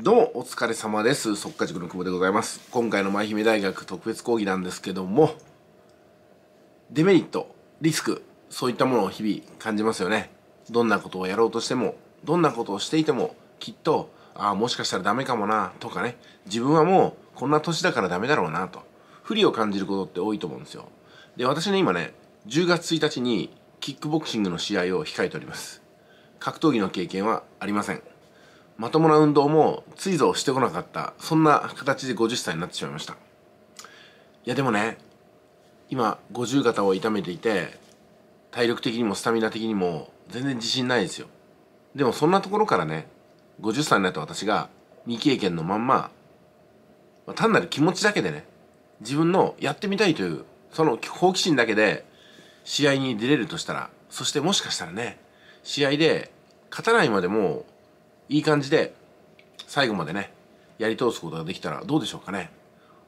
どうもお疲れ様です。速稼塾の久保でございます。今回の舞姫大学特別講義なんですけども、デメリット、リスク、そういったものを日々感じますよね。どんなことをやろうとしても、どんなことをしていても、きっと、ああ、もしかしたらダメかもな、とかね、自分はもうこんな年だからダメだろうな、と、不利を感じることって多いと思うんですよ。で、私ね、今ね、10月1日にキックボクシングの試合を控えております。格闘技の経験はありません。まともな運動もついぞしてこなかったそんな形で50歳になってしまいましたいやでもね今50肩を痛めていて体力的にもスタミナ的にも全然自信ないですよでもそんなところからね50歳になった私が未経験のまんま、まあ、単なる気持ちだけでね自分のやってみたいというその好奇心だけで試合に出れるとしたらそしてもしかしたらね試合で勝たないまでもいい感じで最後までねやり通すことができたらどうでしょうかね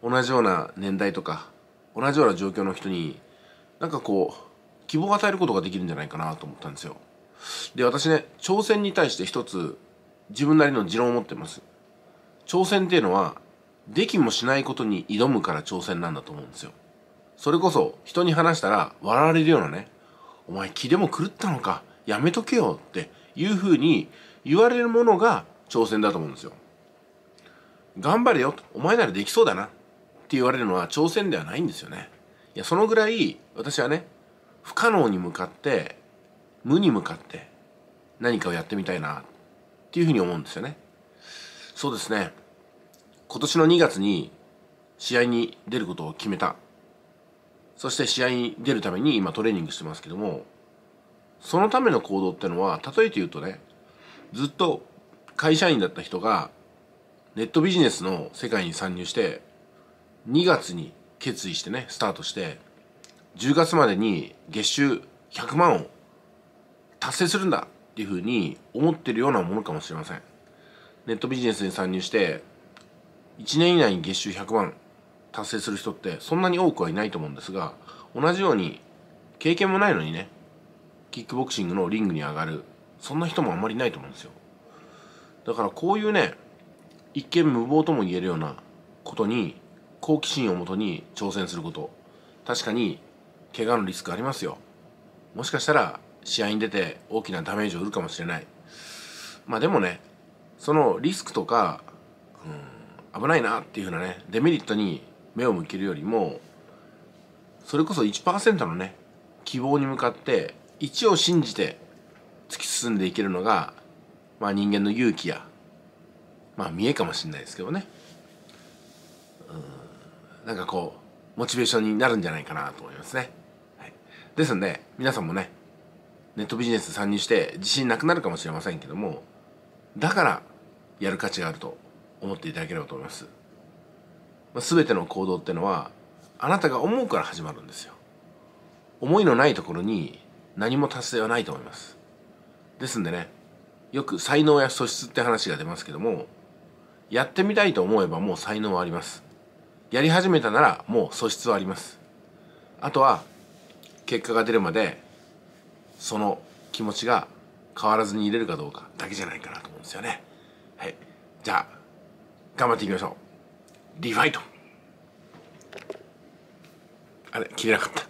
同じような年代とか同じような状況の人になんかこう希望を与えることができるんじゃないかなと思ったんですよで私ね挑戦に対して一つ自分なりの持論を持ってます挑戦っていうのはできもしないことに挑むから挑戦なんだと思うんですよそれこそ人に話したら笑われるようなねお前気でも狂ったのかやめとけよっていうふうに言われるものが挑戦だと思うんですよ。頑張れよお前ならできそうだなって言われるのは挑戦ではないんですよね。いやそのぐらい私はね不可能に向かって無に向かって何かをやってみたいなっていうふうに思うんですよね。そうですね今年の2月に試合に出ることを決めたそして試合に出るために今トレーニングしてますけどもそのための行動ってのは例えて言うとねずっと会社員だった人がネットビジネスの世界に参入して2月に決意してねスタートして10月までに月収100万を達成するんだっていうふうに思ってるようなものかもしれませんネットビジネスに参入して1年以内に月収100万達成する人ってそんなに多くはいないと思うんですが同じように経験もないのにねキックボクシングのリングに上がるそんな人もあんまりいないと思うんですよだからこういうね一見無謀とも言えるようなことに好奇心をもとに挑戦すること確かに怪我のリスクありますよもしかしたら試合に出て大きなダメージを受るかもしれないまあでもねそのリスクとか、うん、危ないなっていうふうなねデメリットに目を向けるよりもそれこそ1%のね希望に向かって一を信じて突き進んでいけるのが、まあ、人間の勇気や、まあ、見えかもしれないですけどね、うん、なんかこうモチベーションになるんじゃないかなと思いますね。はい、ですので皆さんもねネットビジネス参入して自信なくなるかもしれませんけどもだからやる価値があると思っていただければと思います。まあ、全ての行動ってのはあなたが思うから始まるんですよ。思いのないところに何も達成はないと思います。ですんでねよく才能や素質って話が出ますけどもやってみたいと思えばもう才能はありますやり始めたならもう素質はありますあとは結果が出るまでその気持ちが変わらずに入れるかどうかだけじゃないかなと思うんですよねはいじゃあ頑張っていきましょうリファイトあれ切れなかった